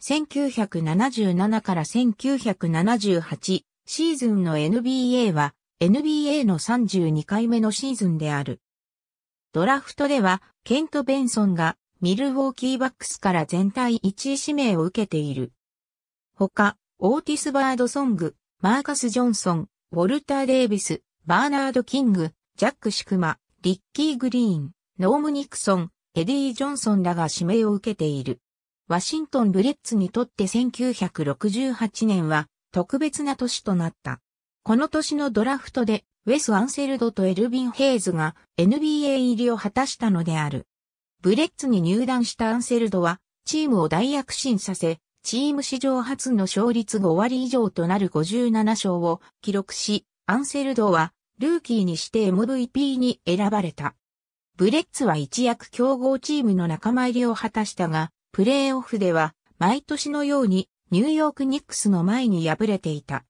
1977から1978シーズンの NBA は NBA の32回目のシーズンである。ドラフトではケント・ベンソンがミルウォーキーバックスから全体1位指名を受けている。他、オーティス・バードソング、マーカス・ジョンソン、ウォルター・デイビス、バーナード・キング、ジャック・シクマ、リッキー・グリーン、ノーム・ニクソン、エディ・ジョンソンらが指名を受けている。ワシントンブレッツにとって1968年は特別な年となった。この年のドラフトで、ウェス・アンセルドとエルビン・ヘイズが NBA 入りを果たしたのである。ブレッツに入団したアンセルドは、チームを大躍進させ、チーム史上初の勝率5割以上となる57勝を記録し、アンセルドは、ルーキーにして MVP に選ばれた。ブレッツは一躍強豪チームの仲間入りを果たしたが、プレーオフでは毎年のようにニューヨークニックスの前に敗れていた。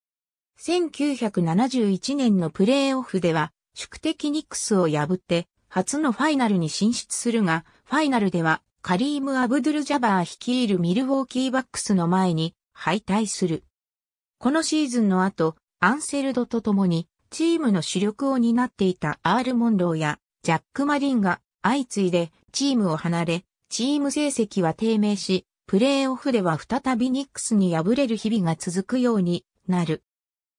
1971年のプレーオフでは宿敵ニックスを破って初のファイナルに進出するが、ファイナルではカリーム・アブドゥル・ジャバー率いるミルウォーキーバックスの前に敗退する。このシーズンの後、アンセルドと共にチームの主力を担っていたアール・モンローやジャック・マリンが相次いでチームを離れ、チーム成績は低迷し、プレーオフでは再びニックスに敗れる日々が続くようになる。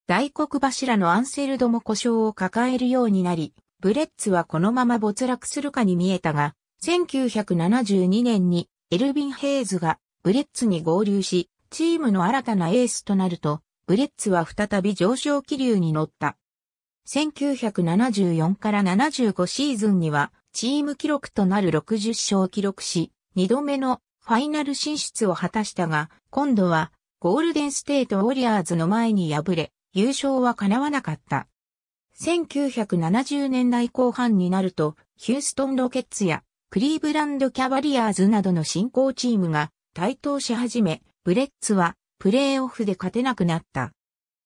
大黒柱のアンセルドも故障を抱えるようになり、ブレッツはこのまま没落するかに見えたが、1972年にエルビン・ヘイズがブレッツに合流し、チームの新たなエースとなると、ブレッツは再び上昇気流に乗った。1974から75シーズンには、チーム記録となる60勝を記録し、2度目のファイナル進出を果たしたが、今度はゴールデンステートウォリアーズの前に敗れ、優勝は叶わなかった。1970年代後半になると、ヒューストンロケッツやクリーブランドキャバリアーズなどの進行チームが台頭し始め、ブレッツはプレーオフで勝てなくなった。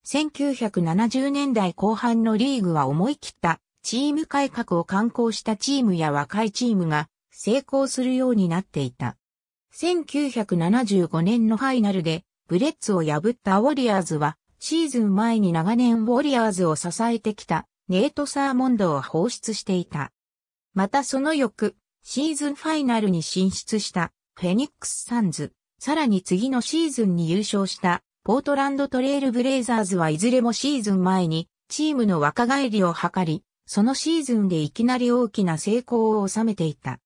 1970年代後半のリーグは思い切ったチーム改革を刊行したチームや若いチームが成功するようになっていた。1975年のファイナルでブレッツを破ったウォリアーズはシーズン前に長年ウォリアーズを支えてきたネイト・サーモンドを放出していた。またその翌シーズンファイナルに進出したフェニックス・サンズ、さらに次のシーズンに優勝したポートランドトレイルブレイザーズはいずれもシーズン前にチームの若返りを図り、そのシーズンでいきなり大きな成功を収めていた。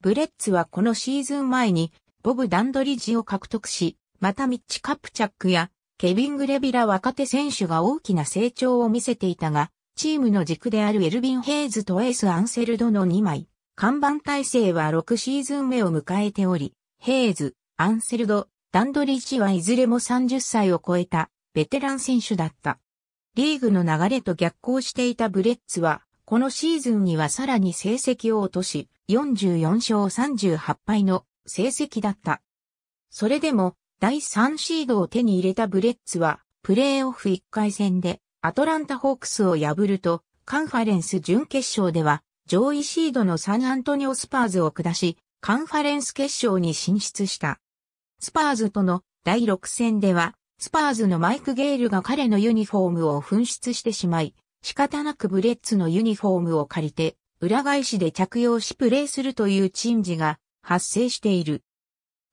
ブレッツはこのシーズン前に、ボブ・ダンドリッジを獲得し、またミッチ・カプチャックや、ケビン・グレビラ若手選手が大きな成長を見せていたが、チームの軸であるエルビン・ヘイズとエース・アンセルドの2枚、看板体制は6シーズン目を迎えており、ヘイズ、アンセルド、ダンドリッジはいずれも30歳を超えたベテラン選手だった。リーグの流れと逆行していたブレッツは、このシーズンにはさらに成績を落とし、44勝38敗の成績だった。それでも、第3シードを手に入れたブレッツは、プレーオフ1回戦で、アトランタホークスを破ると、カンファレンス準決勝では、上位シードのサンアントニオスパーズを下し、カンファレンス決勝に進出した。スパーズとの第6戦では、スパーズのマイク・ゲールが彼のユニフォームを紛失してしまい、仕方なくブレッツのユニフォームを借りて、裏返しで着用しプレーするという珍事が発生している。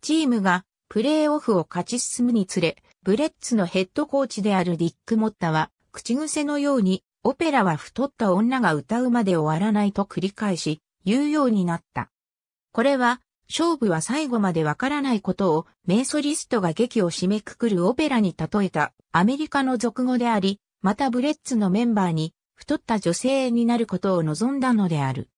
チームがプレーオフを勝ち進むにつれ、ブレッツのヘッドコーチであるディック・モッタは、口癖のように、オペラは太った女が歌うまで終わらないと繰り返し、言うようになった。これは、勝負は最後までわからないことをメイソリストが劇を締めくくるオペラに例えたアメリカの俗語であり、またブレッツのメンバーに太った女性になることを望んだのである。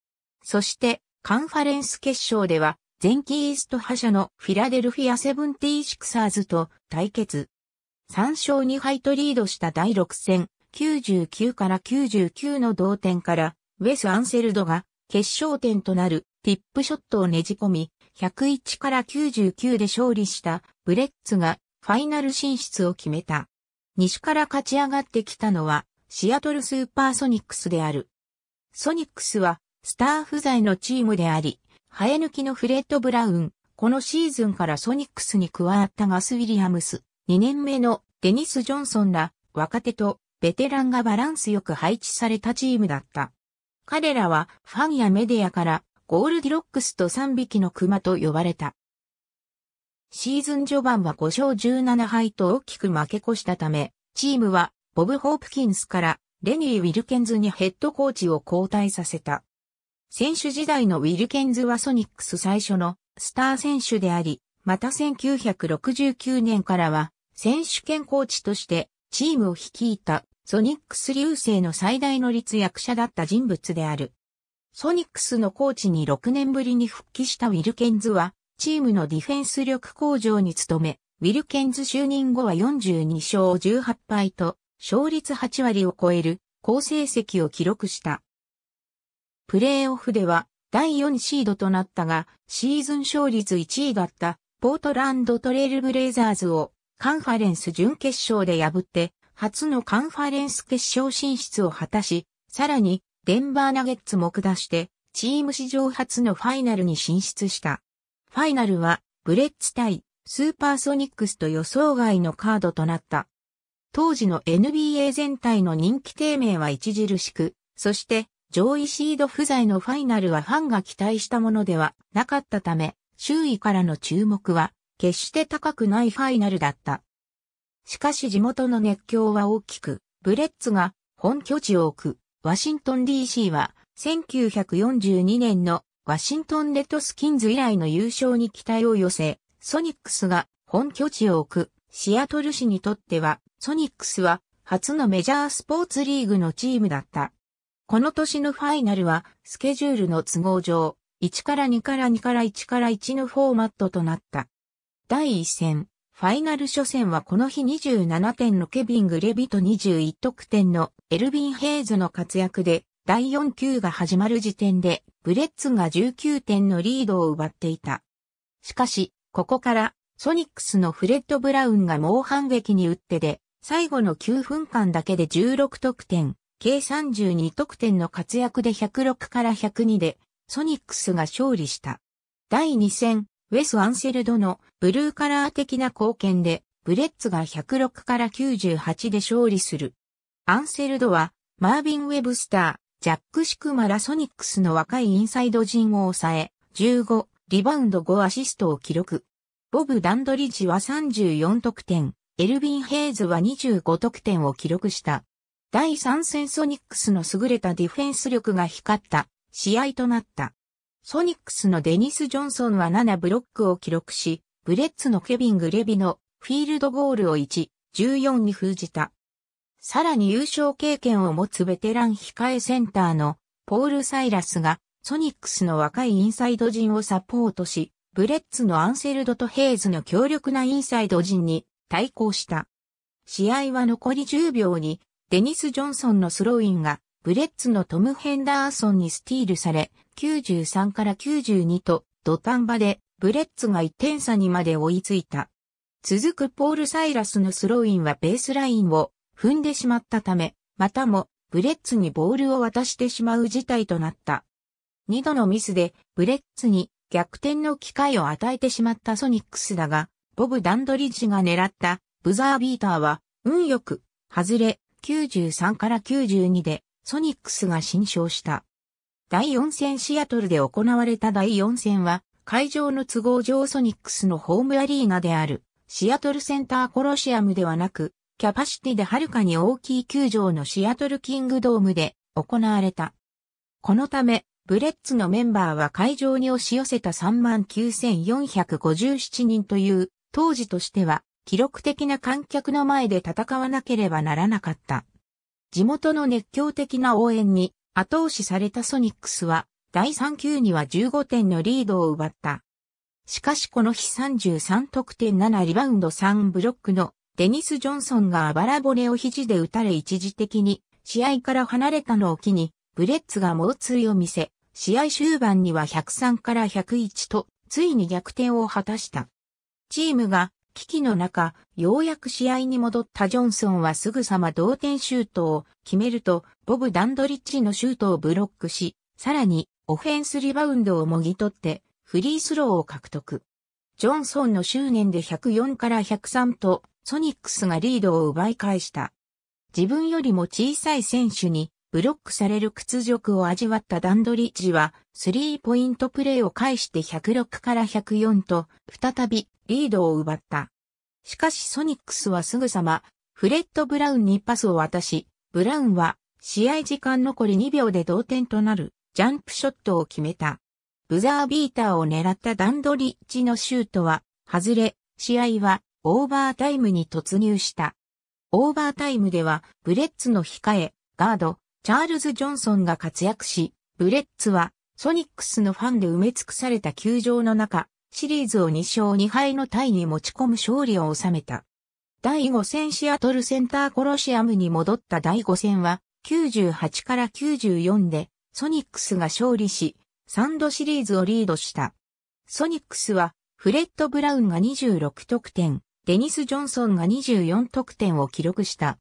そしてカンファレンス決勝では前期イースト覇者のフィラデルフィアセブンティーシクサーズと対決。3勝2敗とリードした第6戦、99から99の同点から、ウェス・アンセルドが決勝点となるティップショットをねじ込み、101から99で勝利したブレッツがファイナル進出を決めた。西から勝ち上がってきたのはシアトルスーパーソニックスである。ソニックスはスター不在のチームであり、生え抜きのフレッド・ブラウン、このシーズンからソニックスに加わったガス・ウィリアムス、2年目のデニス・ジョンソンら若手とベテランがバランスよく配置されたチームだった。彼らはファンやメディアからゴールディロックスと3匹の熊と呼ばれた。シーズン序盤は5勝17敗と大きく負け越したため、チームはボブ・ホープキンスからレニー・ウィルケンズにヘッドコーチを交代させた。選手時代のウィルケンズはソニックス最初のスター選手であり、また1969年からは選手権コーチとしてチームを率いたソニックス流星の最大の立役者だった人物である。ソニックスのコーチに6年ぶりに復帰したウィルケンズは、チームのディフェンス力向上に努め、ウィルケンズ就任後は42勝18敗と、勝率8割を超える好成績を記録した。プレーオフでは第4シードとなったが、シーズン勝率1位だったポートランドトレイルブレイザーズをカンファレンス準決勝で破って、初のカンファレンス決勝進出を果たし、さらにデンバーナゲッツも下して、チーム史上初のファイナルに進出した。ファイナルは、ブレッツ対スーパーソニックスと予想外のカードとなった。当時の NBA 全体の人気低迷は著しく、そして上位シード不在のファイナルはファンが期待したものではなかったため、周囲からの注目は決して高くないファイナルだった。しかし地元の熱狂は大きく、ブレッツが本拠地を置くワシントン DC は1942年のワシントンレッドスキンズ以来の優勝に期待を寄せ、ソニックスが本拠地を置くシアトル市にとってはソニックスは初のメジャースポーツリーグのチームだった。この年のファイナルはスケジュールの都合上1から2から2から1から1のフォーマットとなった。第1戦、ファイナル初戦はこの日27点のケビン・グレビと21得点のエルビン・ヘイズの活躍で第4球が始まる時点でブレッツが19点のリードを奪っていた。しかし、ここからソニックスのフレッド・ブラウンが猛反撃に打ってで最後の9分間だけで16得点、計32得点の活躍で106から102でソニックスが勝利した。第2戦、ウェス・アンセルドのブルーカラー的な貢献で、ブレッツが106から98で勝利する。アンセルドは、マービン・ウェブスター、ジャック・シクマラ・ソニックスの若いインサイド陣を抑え、15、リバウンド5アシストを記録。ボブ・ダンドリッジは34得点、エルビン・ヘイズは25得点を記録した。第3戦ソニックスの優れたディフェンス力が光った試合となった。ソニックスのデニス・ジョンソンは7ブロックを記録し、ブレッツのケビン・グレビのフィールドゴールを1、14に封じた。さらに優勝経験を持つベテラン控えセンターのポール・サイラスがソニックスの若いインサイド陣をサポートし、ブレッツのアンセルドとヘイズの強力なインサイド陣に対抗した。試合は残り10秒にデニス・ジョンソンのスローインがブレッツのトム・ヘンダーソンにスティールされ、93から92と土壇場でブレッツが1点差にまで追いついた。続くポール・サイラスのスローインはベースラインを踏んでしまったため、またもブレッツにボールを渡してしまう事態となった。2度のミスでブレッツに逆転の機会を与えてしまったソニックスだが、ボブ・ダンドリッジが狙ったブザービーターは運よく外れ93から92でソニックスが新勝した。第4戦シアトルで行われた第4戦は、会場の都合上ソニックスのホームアリーナである、シアトルセンターコロシアムではなく、キャパシティではるかに大きい球場のシアトルキングドームで行われた。このため、ブレッツのメンバーは会場に押し寄せた39,457人という、当時としては、記録的な観客の前で戦わなければならなかった。地元の熱狂的な応援に、後押しされたソニックスは、第3球には15点のリードを奪った。しかしこの日33得点7リバウンド3ブロックのデニス・ジョンソンがあばら骨を肘で打たれ一時的に試合から離れたのを機にブレッツが猛追を見せ、試合終盤には103から101とついに逆転を果たした。チームが危機の中、ようやく試合に戻ったジョンソンはすぐさま同点シュートを決めると、ボブ・ダンドリッジのシュートをブロックし、さらにオフェンスリバウンドをもぎ取って、フリースローを獲得。ジョンソンの執念で104から103と、ソニックスがリードを奪い返した。自分よりも小さい選手に、ブロックされる屈辱を味わったダンドリッジは、スリーポイントプレーを返して106から104と、再びリードを奪った。しかしソニックスはすぐさま、フレッド・ブラウンにパスを渡し、ブラウンは、試合時間残り2秒で同点となる、ジャンプショットを決めた。ブザービーターを狙ったダンドリッチのシュートは、外れ、試合は、オーバータイムに突入した。オーバータイムでは、ブレッツの控え、ガード、チャールズ・ジョンソンが活躍し、ブレッツは、ソニックスのファンで埋め尽くされた球場の中、シリーズを2勝2敗のタイに持ち込む勝利を収めた。第5戦シアトルセンターコロシアムに戻った第5戦は、98から94で、ソニックスが勝利し、3度シリーズをリードした。ソニックスは、フレッド・ブラウンが26得点、デニス・ジョンソンが24得点を記録した。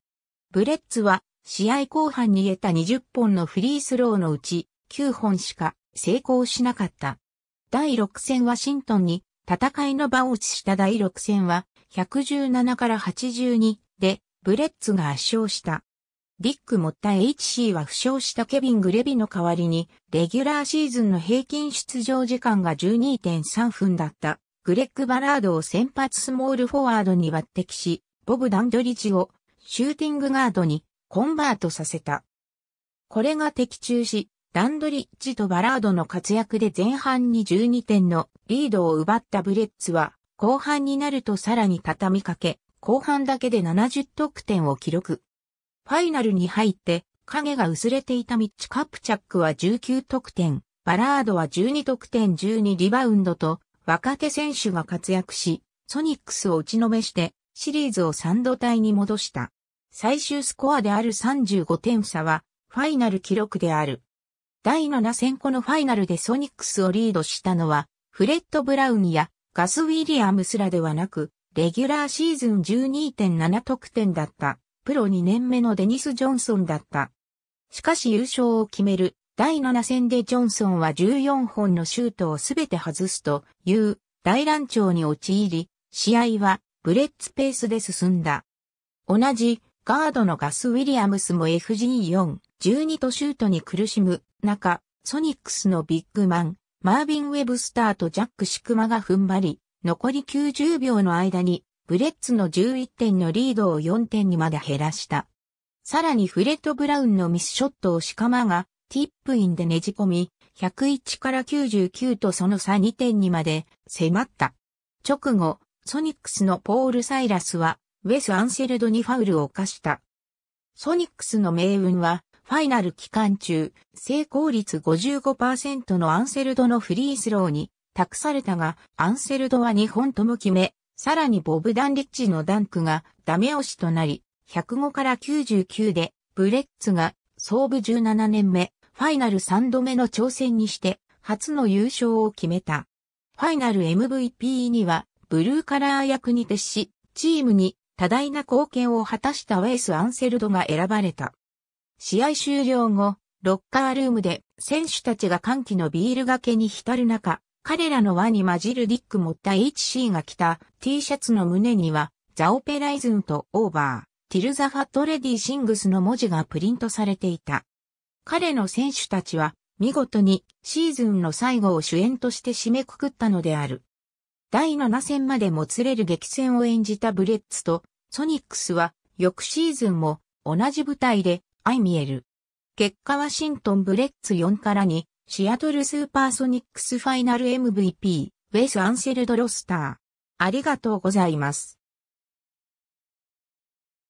ブレッツは、試合後半に得た20本のフリースローのうち、9本しか成功しなかった。第6戦ワシントンに戦いの場を移した第6戦は117から82でブレッツが圧勝した。ディック・モッタ HC は負傷したケビン・グレビの代わりに、レギュラーシーズンの平均出場時間が12.3分だった。グレッグ・バラードを先発スモールフォワードに抜擢し、ボブ・ダンドリッジをシューティングガードにコンバートさせた。これが的中し、ダンドリッジとバラードの活躍で前半に12点のリードを奪ったブレッツは、後半になるとさらに畳みかけ、後半だけで70得点を記録。ファイナルに入って、影が薄れていたミッチ・カプチャックは19得点、バラードは12得点12リバウンドと、若手選手が活躍し、ソニックスを打ちのめして、シリーズを3度体に戻した。最終スコアである35点差は、ファイナル記録である。第7戦このファイナルでソニックスをリードしたのは、フレッド・ブラウンやガス・ウィリアムスらではなく、レギュラーシーズン12.7得点だった、プロ2年目のデニス・ジョンソンだった。しかし優勝を決める第7戦でジョンソンは14本のシュートをすべて外すという大乱調に陥り、試合はブレッツペースで進んだ。同じガードのガス・ウィリアムスも FG4、12とシュートに苦しむ中、ソニックスのビッグマン、マービン・ウェブスターとジャック・シクマが踏ん張り、残り90秒の間に、ブレッツの11点のリードを4点にまで減らした。さらにフレット・ブラウンのミスショットをシカマが、ティップインでねじ込み、101から99とその差2点にまで迫った。直後、ソニックスのポール・サイラスは、ウェス・アンセルドにファウルを犯した。ソニックスの命運は、ファイナル期間中、成功率55%のアンセルドのフリースローに託されたが、アンセルドは2本とも決め、さらにボブ・ダンリッチのダンクがダメ押しとなり、105から99で、ブレッツが創部17年目、ファイナル3度目の挑戦にして、初の優勝を決めた。ファイナル MVP には、ブルーカラー役に徹し、チームに多大な貢献を果たしたウェイス・アンセルドが選ばれた。試合終了後、ロッカールームで選手たちが歓喜のビールがけに浸る中、彼らの輪に混じるディック・持った HC が着た T シャツの胸には、ザ・オペライズンとオーバー、ティル・ザ・ファット・レディ・シングスの文字がプリントされていた。彼の選手たちは、見事にシーズンの最後を主演として締めくくったのである。第7戦までもつれる激戦を演じたブレッツとソニックスは翌シーズンも同じ舞台でイ見える。結果ワシントンブレッツ4から2、シアトルスーパーソニックスファイナル MVP、ウェス・アンセルド・ロスター。ありがとうございます。